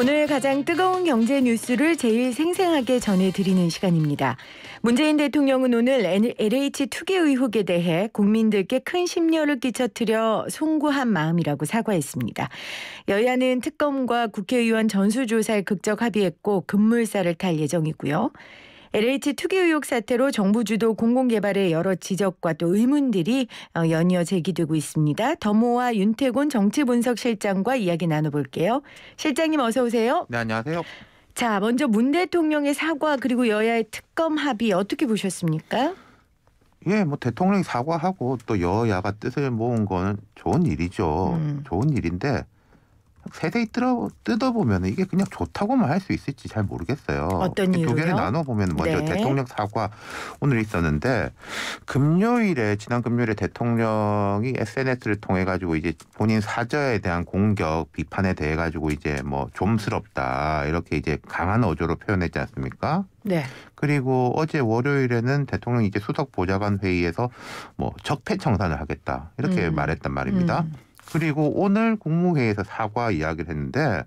오늘 가장 뜨거운 경제 뉴스를 제일 생생하게 전해드리는 시간입니다. 문재인 대통령은 오늘 LH 투기 의혹에 대해 국민들께 큰 심려를 끼쳐뜨려 송구한 마음이라고 사과했습니다. 여야는 특검과 국회의원 전수조사에 극적 합의했고 급물살을 탈 예정이고요. LH 투기 의혹 사태로 정부 주도 공공개발의 여러 지적과 또 의문들이 어, 연이어 제기되고 있습니다. 더모와 윤태곤 정치분석실장과 이야기 나눠볼게요. 실장님 어서 오세요. 네 안녕하세요. 자 먼저 문 대통령의 사과 그리고 여야의 특검 합의 어떻게 보셨습니까? 예, 뭐 대통령이 사과하고 또 여야가 뜻을 모은 거는 좋은 일이죠. 음. 좋은 일인데 세세히 뜯어, 뜯어보면 이게 그냥 좋다고만 할 수 있을지 잘 모르겠어요. 어떤 이유요? 두 개를 나눠보면 먼저 네. 대통령 사과 오늘 있었는데 금요일에 지난 금요일에 대통령이 SNS를 통해 가지고 이제 본인 사저에 대한 공격 비판에 대해 가지고 이제 뭐 좀스럽다 이렇게 이제 강한 어조로 표현했지 않습니까? 네. 그리고 어제 월요일에는 대통령이 이제 수석 보좌관 회의에서 뭐 적폐 청산을 하겠다 이렇게 음. 말했단 말입니다. 음. 그리고 오늘 국무회의에서 사과 이야기를 했는데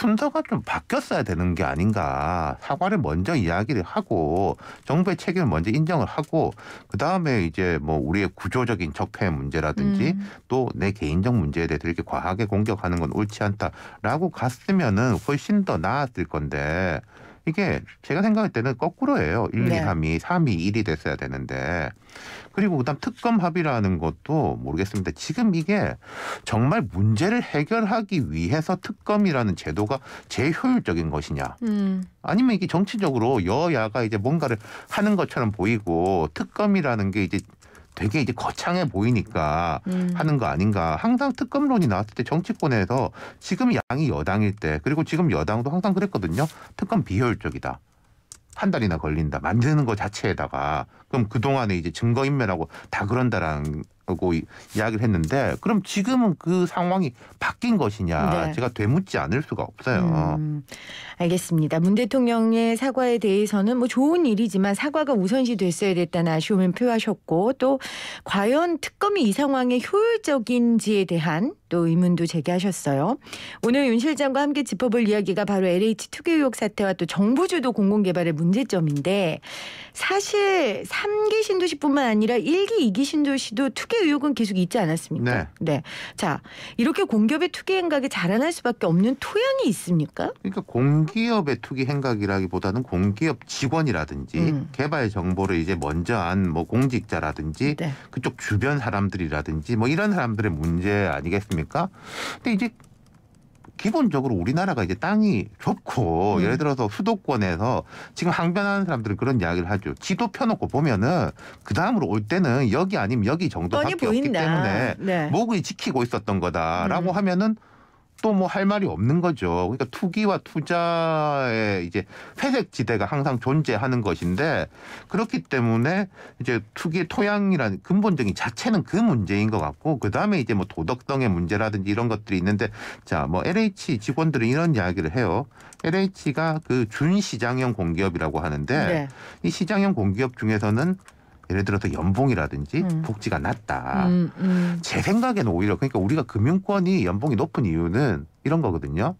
순서가 좀 바뀌었어야 되는 게 아닌가. 사과를 먼저 이야기를 하고 정부의 책임을 먼저 인정을 하고 그 다음에 이제 뭐 우리의 구조적인 적폐 문제라든지 음. 또내 개인적 문제에 대해서 이렇게 과하게 공격하는 건 옳지 않다라고 갔으면은 훨씬 더 나았을 건데. 이게 제가 생각할 때는 거꾸로예요. 1, 네. 2, 3, 2, 3, 2, 1이 됐어야 되는데 그리고 그다음 특검 합의라는 것도 모르겠습니다. 지금 이게 정말 문제를 해결하기 위해서 특검이라는 제도가 제일 효율적인 것이냐? 음. 아니면 이게 정치적으로 여야가 이제 뭔가를 하는 것처럼 보이고 특검이라는 게 이제 되게 이제 거창해 보이니까 음. 하는 거 아닌가. 항상 특검론이 나왔을 때 정치권에서 지금 양이 여당일 때 그리고 지금 여당도 항상 그랬거든요. 특검 비효율적이다. 한 달이나 걸린다. 만드는 것 자체에다가 그럼 그 동안에 이제 증거 인멸하고 다 그런다라는 하고 이야기를 했는데 그럼 지금은 그 상황이 바뀐 것이냐 네. 제가 되묻지 않을 수가 없어요. 음, 알겠습니다. 문 대통령의 사과에 대해서는 뭐 좋은 일이지만 사과가 우선시 됐어야 됐다는 아쉬움을 표하셨고 또 과연 특검이 이 상황에 효율적인지에 대한 또 의문도 제기하셨어요. 오늘 윤 실장과 함께 짚어볼 이야기가 바로 LH 투기 의혹 사태와 또 정부 주도 공공개발의 문제점인데 사실 3기 신도시뿐만 아니라 1기, 2기 신도시도 투기 의혹은 계속 있지 않았습니까? 네. 네. 자, 이렇게 공기업의 투기 행각이 자라날 수밖에 없는 토양이 있습니까? 그러니까 공기업의 투기 행각이라기보다는 공기업 직원이라든지 음. 개발 정보를 이제 먼저 안 뭐 공직자라든지 네. 그쪽 주변 사람들이라든지 뭐 이런 사람들의 문제 아니겠습니까? 근데 이제 기본적으로 우리나라가 이제 땅이 좁고 음. 예를 들어서 수도권에서 지금 항변하는 사람들은 그런 이야기를 하죠. 지도 펴놓고 보면은 그 다음으로 올 때는 여기 아니면 여기 정도밖에 없기 때문에 네. 모국 지키고 있었던 거다라고 음. 하면은 또뭐할 말이 없는 거죠. 그러니까 투기와 투자의 이제 회색 지대가 항상 존재하는 것인데 그렇기 때문에 이제 투기 토양이라는 근본적인 자체는 그 문제인 것 같고 그 다음에 이제 뭐 도덕성의 문제라든지 이런 것들이 있는데 자 뭐 LH 직원들은 이런 이야기를 해요. LH가 그 준시장형 공기업이라고 하는데 네. 이 시장형 공기업 중에서는 예를 들어서 연봉이라든지 음. 복지가 낮다. 음, 음. 제 생각에는 오히려 그러니까 우리가 금융권이 연봉이 높은 이유는 이런 거거든요.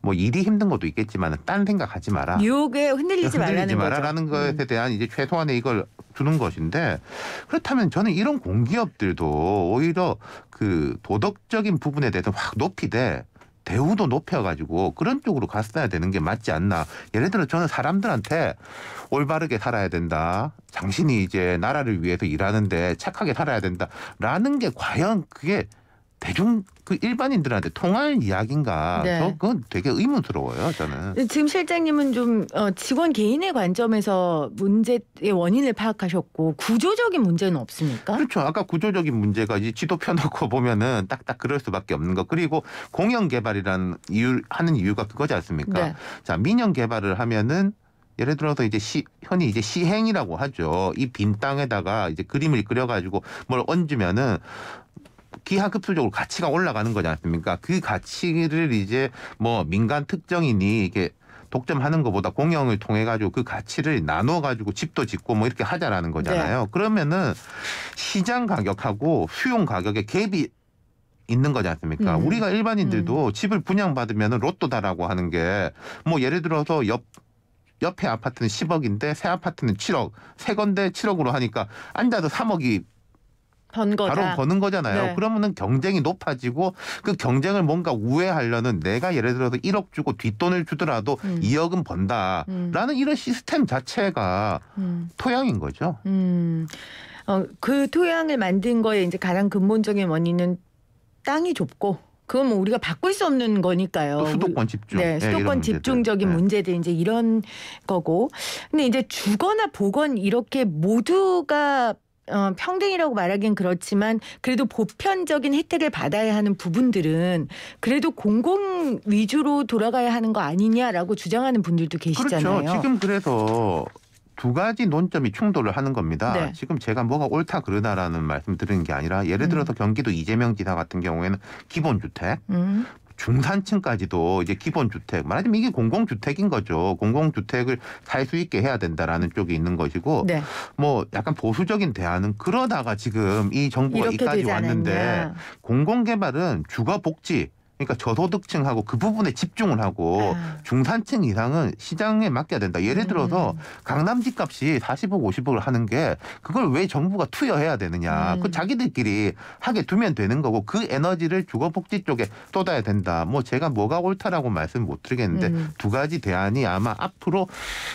뭐 일이 힘든 것도 있겠지만 딴 생각 하지 마라. 유혹에 흔들리지, 흔들리지 말라는 거죠. 음. 것에 대한 이제 최소한의 이걸 주는 것인데 그렇다면 저는 이런 공기업들도 오히려 그 도덕적인 부분에 대해서 확 높이되 대우도 높여가지고 그런 쪽으로 갔어야 되는 게 맞지 않나. 예를 들어 저는 사람들한테 올바르게 살아야 된다. 당신이 이제 나라를 위해서 일하는데 착하게 살아야 된다. 라는 게 과연 그게 대중 그 일반인들한테 통할 이야기인가? 네. 저 그건 되게 의문스러워요, 저는. 지금 실장님은 좀 어, 직원 개인의 관점에서 문제의 원인을 파악하셨고 구조적인 문제는 없습니까? 그렇죠. 아까 구조적인 문제가 이 지도 펴놓고 보면은 딱딱 그럴 수밖에 없는 것. 그리고 공영 개발이란 이유 하는 이유가 그거지 않습니까? 네. 자, 민영 개발을 하면은 예를 들어서 이제 시, 현이 이제 시행이라고 하죠. 이 빈 땅에다가 이제 그림을 그려가지고 뭘 얹으면은 기하급수적으로 가치가 올라가는 거지 않습니까? 그 가치를 이제 뭐 민간 특정인이 이게 독점하는 것보다 공영을 통해 가지고 그 가치를 나눠 가지고 집도 짓고 뭐 이렇게 하자라는 거잖아요. 네. 그러면은 시장 가격하고 수용 가격의 갭이 있는 거지 않습니까? 음. 우리가 일반인들도 음. 집을 분양받으면 로또다라고 하는 게 뭐 예를 들어서 옆 옆에 아파트는 10억인데 새 아파트는 7억, 새 건데 7억으로 하니까 앉아도 3억이 번 거다. 바로 버는 거잖아요. 네. 그러면은 경쟁이 높아지고 그 경쟁을 뭔가 우회하려는 내가 예를 들어서 1억 주고 뒷돈을 주더라도 음. 2억은 번다라는 음. 이런 시스템 자체가 음. 토양인 거죠. 음. 어, 그 토양을 만든 거에 이제 가장 근본적인 원인은 땅이 좁고 그건 뭐 우리가 바꿀 수 없는 거니까요. 수도권 집중. 네, 예, 수도권 네, 집중적인 문제들. 예. 문제들 이제 이런 거고. 근데 이제 주거나 보건 이렇게 모두가 어, 평등이라고 말하기는 그렇지만 그래도 보편적인 혜택을 받아야 하는 부분들은 그래도 공공 위주로 돌아가야 하는 거 아니냐라고 주장하는 분들도 계시잖아요. 그렇죠. 지금 그래서 두 가지 논점이 충돌을 하는 겁니다. 네. 지금 제가 뭐가 옳다 그러다라는 말씀 드리는 게 아니라 예를 들어서 음. 경기도 이재명 지사 같은 경우에는 기본주택, 음. 중산층까지도 이제 기본 주택 말하자면 이게 공공주택인 거죠. 공공주택을 살 수 있게 해야 된다라는 쪽이 있는 것이고 네. 뭐 약간 보수적인 대안은 그러다가 지금 이 정부가 이까지 왔는데 공공개발은 주거복지 그러니까 저소득층하고 그 부분에 집중을 하고 아. 중산층 이상은 시장에 맡겨야 된다. 예를 들어서 음. 강남 집값이 40억, 50억을 하는 게 그걸 왜 정부가 투여해야 되느냐. 그 음. 그 자기들끼리 하게 두면 되는 거고 그 에너지를 주거 복지 쪽에 쏟아야 된다. 뭐 제가 뭐가 옳다라고 말씀 못 드리겠는데 음. 두 가지 대안이 아마 앞으로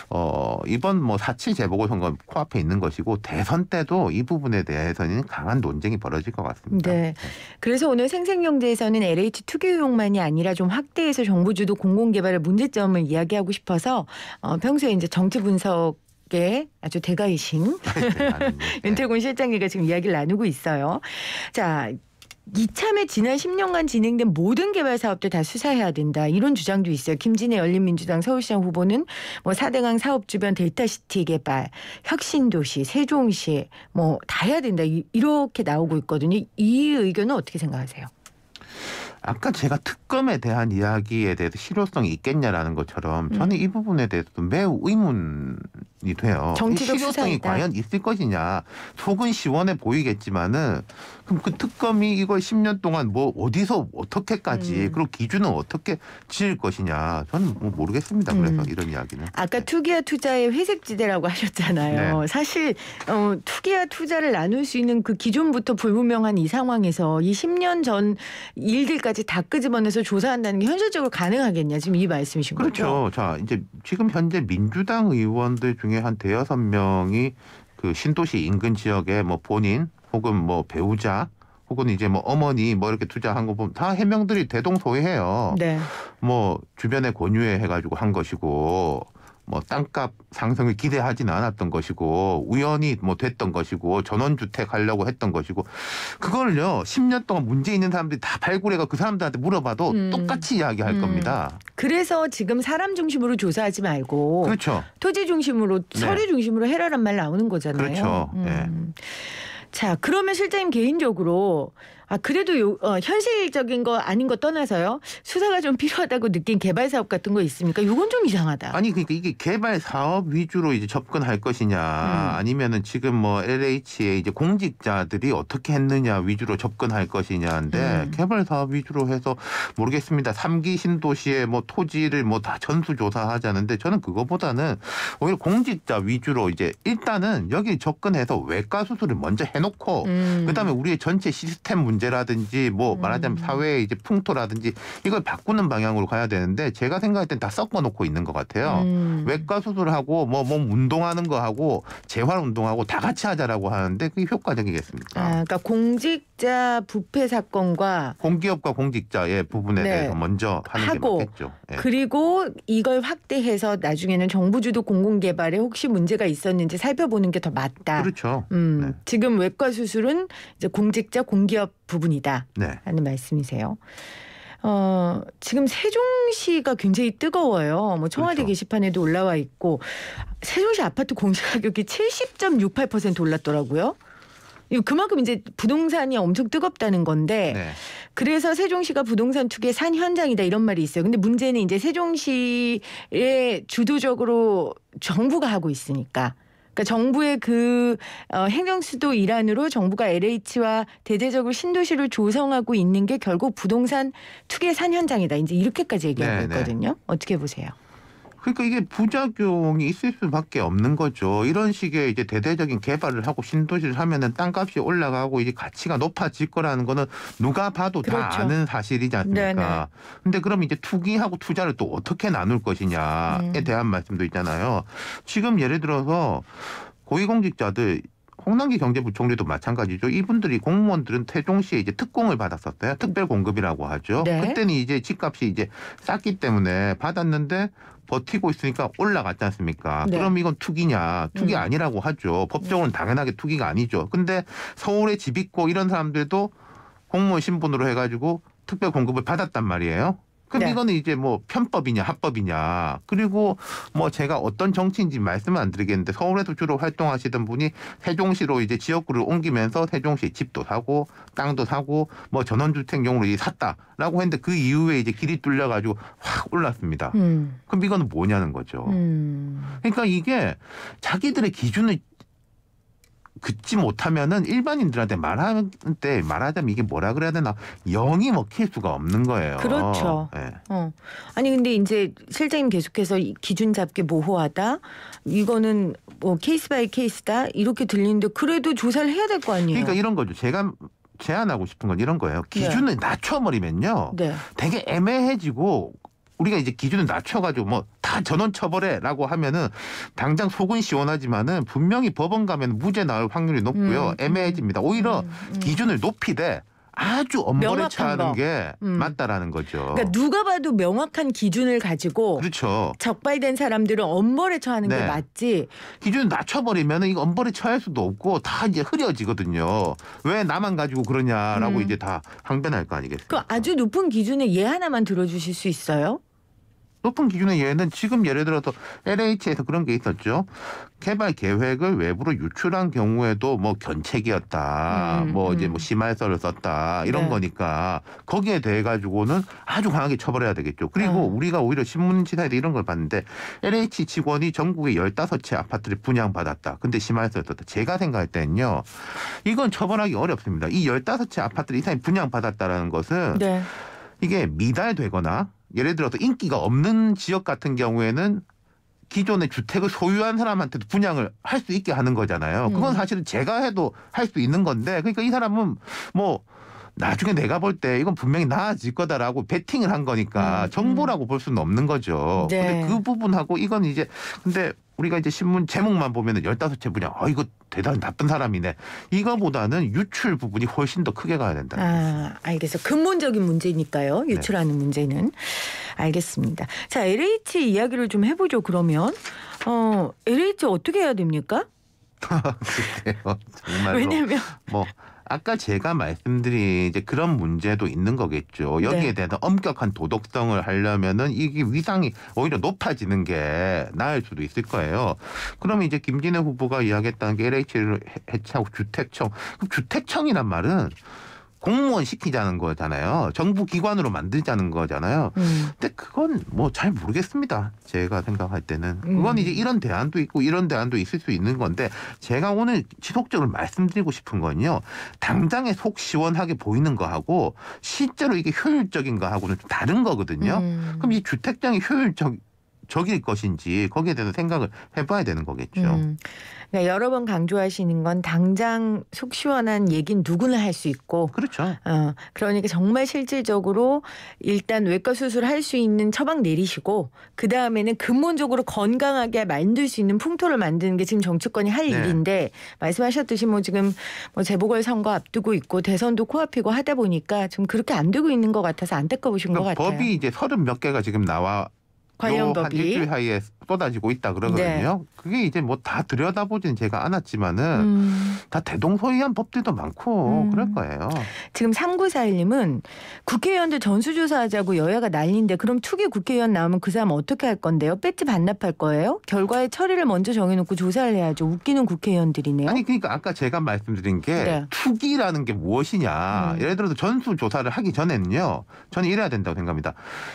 어 이번 뭐 사칠 재보궐선거 코앞에 있는 것이고 대선 때도 이 부분에 대해서는 강한 논쟁이 벌어질 것 같습니다. 네. 네. 그래서 오늘 생생경제에서는 LH 투기 사유용만이 아니라 좀 확대해서 정부 주도 공공개발의 문제점을 이야기하고 싶어서 어, 평소에 이제 정치 분석 게 아주 대가이신 네, 네, 윤태곤 실장님과 지금 이야기를 나누고 있어요. 자, 이참에 지난 10년간 진행된 모든 개발 사업들 다 수사해야 된다. 이런 주장도 있어요. 김진애 열린민주당 서울시장 후보는 뭐 4대강 사업 주변 데이터시티 개발, 혁신도시, 세종시 뭐 다 해야 된다. 이렇게 나오고 있거든요. 이 의견은 어떻게 생각하세요? 아까 제가 특검에 대한 이야기에 대해서 실효성이 있겠냐라는 것처럼 저는 음. 이 부분에 대해서도 매우 의문이 돼요. 정치적 실효성이 수사이다. 과연 있을 것이냐. 속은 시원해 보이겠지만은 그럼 그 특검이 이걸 10년 동안 뭐 어디서 어떻게까지 음. 그리고 기준은 어떻게 지을 것이냐. 저는 뭐 모르겠습니다. 그래서 음. 이런 이야기는. 아까 네. 투기와 투자의 회색지대라고 하셨잖아요. 네. 사실 어, 투기와 투자를 나눌 수 있는 그 기준부터 불분명한 이 상황에서 이 10년 전 일들까지 내용까지 다 끄집어내서 조사한다는 게 현실적으로 가능하겠냐 지금 이 말씀이신 거죠? 그렇죠. 자 이제 지금 현재 민주당 의원들 중에 한 대여섯 명이 그 신도시 인근 지역에 뭐 본인 혹은 뭐 배우자 혹은 이제 뭐 어머니 뭐 이렇게 투자한 거 보면 다 해명들이 대동소이해요. 네. 뭐 주변에 권유해 해가지고 한 것이고 뭐 땅값 상승을 기대하지는 않았던 것이고 우연히 뭐 됐던 것이고 전원주택 하려고 했던 것이고 그걸요 10년 동안 문제 있는 사람들이 다 발굴해가 그 사람들한테 물어봐도 음. 똑같이 이야기할 음. 겁니다. 그래서 지금 사람 중심으로 조사하지 말고 그렇죠. 토지 중심으로 네. 서류 중심으로 해라란 말 나오는 거잖아요. 그렇죠. 네. 음. 네. 자 그러면 실장님 개인적으로 아 그래도 요, 어, 현실적인 거 아닌 거 떠나서요 수사가 좀 필요하다고 느낀 개발 사업 같은 거 있습니까? 이건 좀 이상하다. 아니 그러니까 이게 개발 사업 위주로 이제 접근할 것이냐 음. 아니면은 지금 뭐 LH의 이제 공직자들이 어떻게 했느냐 위주로 접근할 것이냐인데 음. 개발 사업 위주로 해서 모르겠습니다. 삼기 신도시에뭐 토지를 뭐 다 전수조사하자는데 저는 그것보다는 오히려 공직자 위주로 이제 일단은 여기 접근해서 외과 수술을 먼저 해놓고 음. 그다음에 우리의 전체 시스템 문제 문제라든지 뭐 말하자면 음. 사회의 이제 풍토라든지 이걸 바꾸는 방향으로 가야 되는데 제가 생각할 땐 다 섞어 놓고 있는 것 같아요. 음. 외과 수술하고 뭐몸 운동하는 거 하고 재활 운동하고 다 같이 하자라고 하는데 그게 효과적이겠습니까? 아, 그러니까 공직자 부패 사건과 공기업과 공직자 의 예, 부분에 네. 대해서 먼저 하는 하고, 게 맞겠죠. 예. 그리고 이걸 확대해서 나중에는 정부 주도 공공 개발에 혹시 문제가 있었는지 살펴보는 게 더 맞다. 그렇죠. 음, 네. 지금 외과 수술은 이제 공직자 공기업 부분이다. 네. 라는 말씀이세요. 어, 지금 세종시가 굉장히 뜨거워요. 뭐 청와대 그렇죠. 게시판에도 올라와 있고 세종시 아파트 공시 가격이 70.68% 올랐더라고요. 그만큼 이제 부동산이 엄청 뜨겁다는 건데 네. 그래서 세종시가 부동산 투기의 산 현장이다 이런 말이 있어요. 근데 문제는 이제 세종시에 주도적으로 정부가 하고 있으니까 그러니까 정부의 그 어, 행정 수도 일환으로 정부가 LH와 대대적으로 신도시를 조성하고 있는 게 결국 부동산 투기 의산 현장이다. 이제 이렇게까지 얘기하고 네, 네. 있거든요. 어떻게 보세요? 그러니까 이게 부작용이 있을 수밖에 없는 거죠. 이런 식의 이제 대대적인 개발을 하고 신도시를 하면은 땅값이 올라가고 이제 가치가 높아질 거라는 거는 누가 봐도 그렇죠. 다 아는 사실이지 않습니까? 네네. 근데 그럼 이제 투기하고 투자를 또 어떻게 나눌 것이냐에 음. 대한 말씀도 있잖아요. 지금 예를 들어서 고위공직자들 홍남기 경제부총리도 마찬가지죠. 이분들이 공무원들은 태종시에 이제 특공을 받았었어요. 특별 공급이라고 하죠. 네. 그때는 이제 집값이 이제 쌌기 때문에 받았는데 버티고 있으니까 올라갔지 않습니까? 네. 그럼 이건 투기냐? 투기 음. 아니라고 하죠. 법적으로는 네. 당연하게 투기가 아니죠. 근데 서울에 집 있고 이런 사람들도 공무원 신분으로 해가지고 특별 공급을 받았단 말이에요. 그럼 네. 이거는 이제 뭐 편법이냐 합법이냐 그리고 뭐 제가 어떤 정치인지 말씀을안 드리겠는데 서울에서 주로 활동하시던 분이 세종시로 이제 지역구를 옮기면서 세종시 집도 사고 땅도 사고 뭐 전원주택용으로 이 샀다라고 했는데 그 이후에 이제 길이 뚫려가지고 확 올랐습니다. 음. 그럼 이거는 뭐냐는 거죠. 음. 그러니까 이게 자기들의 기준을 듣지 못하면은 일반인들한테 말하는때 말하자면 이게 뭐라 그래야 되나 영이 먹힐 뭐 수가 없는 거예요. 그렇죠. 네. 어. 아니 근데 이제 실장님 계속해서 기준 잡기 모호하다. 이거는 뭐 케이스 바이 케이스다 이렇게 들리는데 그래도 조사를 해야 될 거 아니에요. 그러니까 이런 거죠. 제가 제안하고 싶은 건 이런 거예요. 네. 기준을 네. 낮춰버리면요. 네. 되게 애매해지고 우리가 이제 기준을 낮춰가지고 뭐 다 전원 처벌해라고 하면은 당장 속은 시원하지만은 분명히 법원 가면 무죄 나올 확률이 높고요 음. 음. 애매해집니다. 오히려 음. 음. 기준을 높이되 아주 엄벌에 하는게 음. 맞다라는 거죠. 그러니까 누가 봐도 명확한 기준을 가지고 그렇죠. 적발된 사람들은 엄벌에 처하는 네. 게 맞지. 기준을 낮춰버리면 은 이거 엄벌에 처할 수도 없고 다 이제 흐려지거든요. 왜 나만 가지고 그러냐라고 음. 이제 다 항변할 거 아니겠어요. 그 아주 높은 기준에 예 하나만 들어주실 수 있어요? 높은 기준의 예외는 지금 예를 들어서 LH에서 그런 게 있었죠. 개발 계획을 외부로 유출한 경우에도 뭐 견책이었다, 음, 뭐 음. 이제 뭐 음. 심할서를 썼다 이런 네. 거니까 거기에 대해 가지고는 아주 강하게 처벌해야 되겠죠. 그리고 음. 우리가 오히려 신문지사에서 이런 걸 봤는데 LH 직원이 전국에 열다섯 채 아파트를 분양받았다. 근데 심할서를 썼다. 제가 생각할 때는요, 이건 처벌하기 어렵습니다. 이 열다섯 채 아파트를 이 사람이 분양받았다라는 것은 네. 이게 미달되거나 예를 들어서 인기가 없는 지역 같은 경우에는 기존의 주택을 소유한 사람한테도 분양을 할 수 있게 하는 거잖아요. 그건 음. 사실은 제가 해도 할 수 있는 건데 그러니까 이 사람은 뭐 나중에 내가 볼 때 이건 분명히 나아질 거다라고 베팅을 한 거니까 음. 정보라고 볼 수는 없는 거죠. 네. 근데 그 부분하고 이건 이제 근데 우리가 이제 신문 제목만 보면은 열다섯 채 분야, 아 이거 대단히 나쁜 사람이네. 이거보다는 유출 부분이 훨씬 더 크게 가야 된다. 아, 알겠어 근본적인 문제니까요. 네. 유출하는 네. 문제는 알겠습니다. 자, LH 이야기를 좀 해보죠. 그러면 어 LH 어떻게 해야 됩니까? 왜냐면 뭐 아까 제가 말씀드린 이제 그런 문제도 있는 거겠죠. 여기에 네. 대한 엄격한 도덕성을 하려면은 이게 위상이 오히려 높아지는 게 나을 수도 있을 거예요. 그러면 이제 김진애 후보가 이야기했다는 게 LH를 해체하고 주택청. 그럼 주택청이란 말은 공무원 시키자는 거잖아요. 정부 기관으로 만들자는 거잖아요. 음. 근데 그건 뭐 잘 모르겠습니다. 제가 생각할 때는 음. 그건 이제 이런 대안도 있고 이런 대안도 있을 수 있는 건데 제가 오늘 지속적으로 말씀드리고 싶은 건요. 당장에 속 시원하게 보이는 거하고 실제로 이게 효율적인 거하고는 좀 다른 거거든요. 음. 그럼 이 주택장이 효율적 적일 것인지 거기에 대해서 생각을 해봐야 되는 거겠죠. 음. 그러니까 여러 번 강조하시는 건 당장 속 시원한 얘긴 누구나 할 수 있고. 그렇죠. 어, 그러니까 정말 실질적으로 일단 외과 수술할 수 있는 처방 내리시고 그 다음에는 근본적으로 건강하게 만들 수 있는 풍토를 만드는 게 지금 정치권이 할 네. 일인데 말씀하셨듯이 뭐 지금 뭐 재보궐 선거 앞두고 있고 대선도 코앞이고 하다 보니까 좀 그렇게 안 되고 있는 것 같아서 안타까우신 그러니까 것 같아요. 법이 이제 서른 몇 개가 지금 나와 관련 법이 한 일주일 사이에 쏟아지고 있다 그러거든요. 네. 그게 이제 뭐 다 들여다보진 제가 않았지만은 음. 다 대동소이한 법들도 많고 음. 그럴 거예요. 지금 3구사1님은 국회의원들 전수조사하자고 여야가 난리인데 그럼 투기 국회의원 나오면 그 사람 어떻게 할 건데요? 배지 반납할 거예요? 결과의 처리를 먼저 정해놓고 조사를 해야죠. 웃기는 국회의원들이네요. 아니 그러니까 아까 제가 말씀드린 게 네. 투기라는 게 무엇이냐. 음. 예를 들어서 전수조사를 하기 전에는요. 저는 이래야 된다고 생각합니다.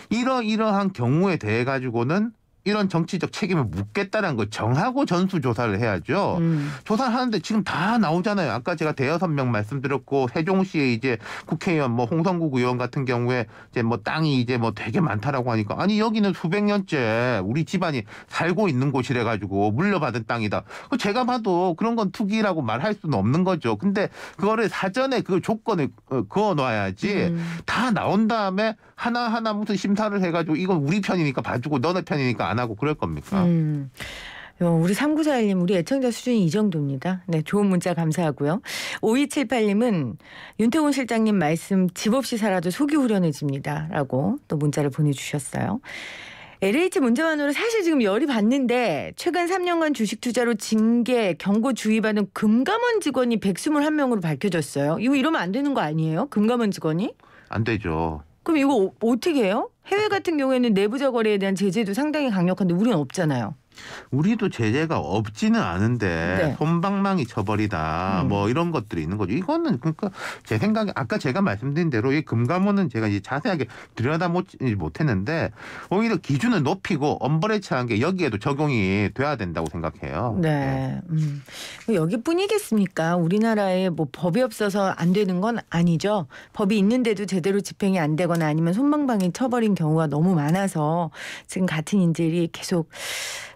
이러이러한 경우에 대해 가지고는 이런 정치적 책임을 묻겠다는 걸 정하고 전수 조사를 해야죠. 음. 조사를 하는데 지금 다 나오잖아요. 아까 제가 대여섯 명 말씀드렸고 세종시에 이제 국회의원 뭐 홍성국 의원 같은 경우에 이제 뭐 땅이 이제 뭐 되게 많다라고 하니까 아니 여기는 수백 년째 우리 집안이 살고 있는 곳이래 가지고 물려받은 땅이다. 그 제가 봐도 그런 건 투기라고 말할 수는 없는 거죠. 근데 그거를 사전에 그 조건을 어, 그어 놔야지 음. 다 나온 다음에 하나하나 무슨 심사를 해가지고 이건 우리 편이니까 봐주고 너네 편이니까 안 하고 그럴 겁니까? 음. 어, 우리 3941님, 우리 애청자 수준이 이 정도입니다. 네, 좋은 문자 감사하고요. 5278님은 윤태곤 실장님 말씀 집 없이 살아도 속이 후련해집니다. 라고 또 문자를 보내주셨어요. LH 문제만으로 사실 지금 열이 받는데 최근 3년간 주식 투자로 징계, 경고 주의받은 금감원 직원이 121명으로 밝혀졌어요. 이거 이러면 안 되는 거 아니에요? 금감원 직원이? 안 되죠. 그럼 이거 어떻게 해요? 해외 같은 경우에는 내부자 거래에 대한 제재도 상당히 강력한데 우리는 없잖아요. 우리도 제재가 없지는 않은데 네. 솜방망이 처벌이다 음. 뭐 이런 것들이 있는 거죠. 이거는 그러니까 제 생각에 아까 제가 말씀드린 대로 이 금감원은 제가 이제 자세하게 들여다 못했는데 오히려 기준을 높이고 엄벌에차한 게 여기에도 적용이 돼야 된다고 생각해요. 네. 네. 음. 뭐 여기뿐이겠습니까? 우리나라에 뭐 법이 없어서 안 되는 건 아니죠. 법이 있는데도 제대로 집행이 안 되거나 아니면 손방망이 처벌인 경우가 너무 많아서 지금 같은 인질이 계속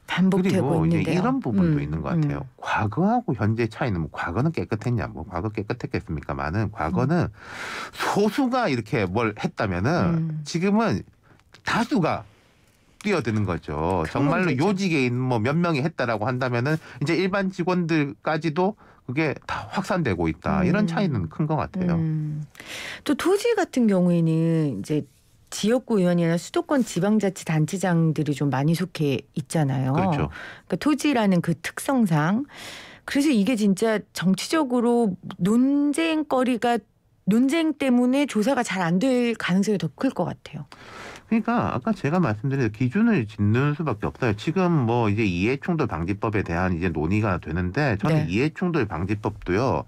반복되고 있는데요. 이런 부분도 음. 있는 것 같아요. 음. 과거하고 현재 차이는 뭐 과거는 깨끗했냐, 뭐 과거 깨끗했겠습니까만은 과거는 음. 소수가 이렇게 뭘 했다면은 음. 지금은 다수가 뛰어드는 거죠. 정말로 문제죠. 요직에 있는 뭐 뭐몇 명이 했다라고 한다면은 이제 일반 직원들까지도 그게 다 확산되고 있다. 이런 음. 차이는 큰 것 같아요. 음. 또 토지 같은 경우에는 이제 지역구 의원이나 수도권 지방자치단체장들이 좀 많이 속해 있잖아요. 그렇죠. 그러니까 토지라는 그 특성상 그래서 이게 진짜 정치적으로 논쟁거리가 논쟁 때문에 조사가 잘 안 될 가능성이 더 클 것 같아요. 그러니까 아까 제가 말씀드린 기준을 짓는 수밖에 없어요. 지금 뭐 이제 이해충돌 방지법에 대한 이제 논의가 되는데 저는 네. 이해충돌 방지법도요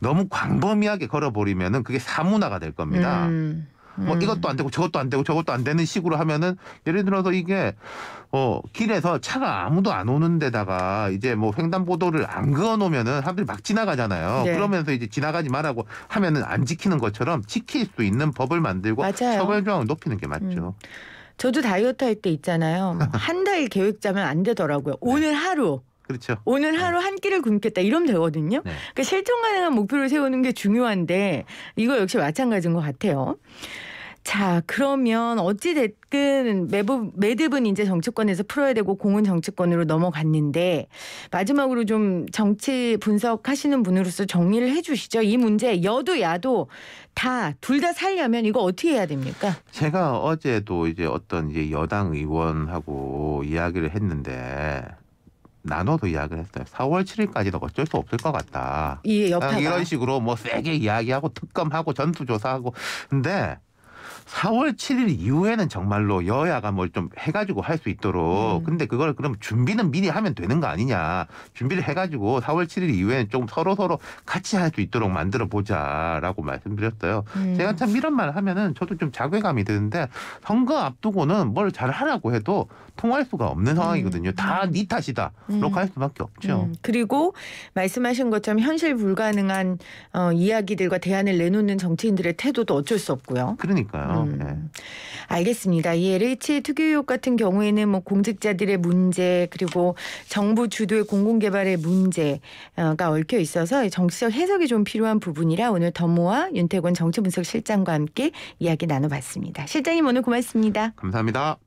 너무 광범위하게 걸어버리면은 그게 사문화가 될 겁니다. 음. 뭐 음. 이것도 안 되고 저것도 안 되고 저것도 안 되는 식으로 하면은 예를 들어서 이게 어 길에서 차가 아무도 안 오는 데다가 이제 뭐 횡단보도를 안 그어 놓으면은 사람들이 막 지나가잖아요. 네. 그러면서 이제 지나가지 말라고 하면은 안 지키는 것처럼 지킬 수 있는 법을 만들고 처벌 조항을 높이는 게 맞죠. 음. 저도 다이어트 할 때 있잖아요. 한 달 계획 짜면 안 되더라고요. 네. 오늘 하루 그렇죠. 오늘 네. 하루 네. 한 끼를 굶겠다 이러면 되거든요. 네. 그러니까 실천 가능한 목표를 세우는 게 중요한데 이거 역시 마찬가지인 것 같아요. 자, 그러면 어찌 됐든 매듭, 매듭은 이제 정치권에서 풀어야 되고 공은 정치권으로 넘어갔는데 마지막으로 좀 정치 분석하시는 분으로서 정리를 해주시죠. 이 문제 여도 야도 다 둘 다 살려면 이거 어떻게 해야 됩니까? 제가 어제도 이제 어떤 이제 여당 의원하고 이야기를 했는데 나눠서 이야기를 했어요. 4월 7일까지는 어쩔 수 없을 것 같다. 예, 여파 이런 식으로 뭐 세게 이야기하고 특검하고 전투조사하고 근데 4월 7일 이후에는 정말로 여야가 뭘 좀 해가지고 할 수 있도록 음. 근데 그걸 그럼 준비는 미리 하면 되는 거 아니냐 준비를 해가지고 4월 7일 이후에는 좀 서로 서로 같이 할 수 있도록 만들어 보자라고 말씀드렸어요. 음. 제가 참 이런 말 하면은 저도 좀 자괴감이 드는데 선거 앞두고는 뭘 잘 하라고 해도 통할 수가 없는 음. 상황이거든요. 음. 다네 탓이다. 이렇게 음. 할 수밖에 없죠. 음. 그리고 말씀하신 것처럼 현실 불가능한 어, 이야기들과 대안을 내놓는 정치인들의 태도도 어쩔 수 없고요. 그러니까요. 음. 예. 알겠습니다. 이 LH 특유의혹 같은 경우에는 뭐 공직자들의 문제 그리고 정부 주도의 공공개발의 문제가 어, 얽혀 있어서 정치적 해석이 좀 필요한 부분이라 오늘 더모아 윤태곤 정치분석실장과 함께 이야기 나눠봤습니다. 실장님 오늘 고맙습니다. 감사합니다.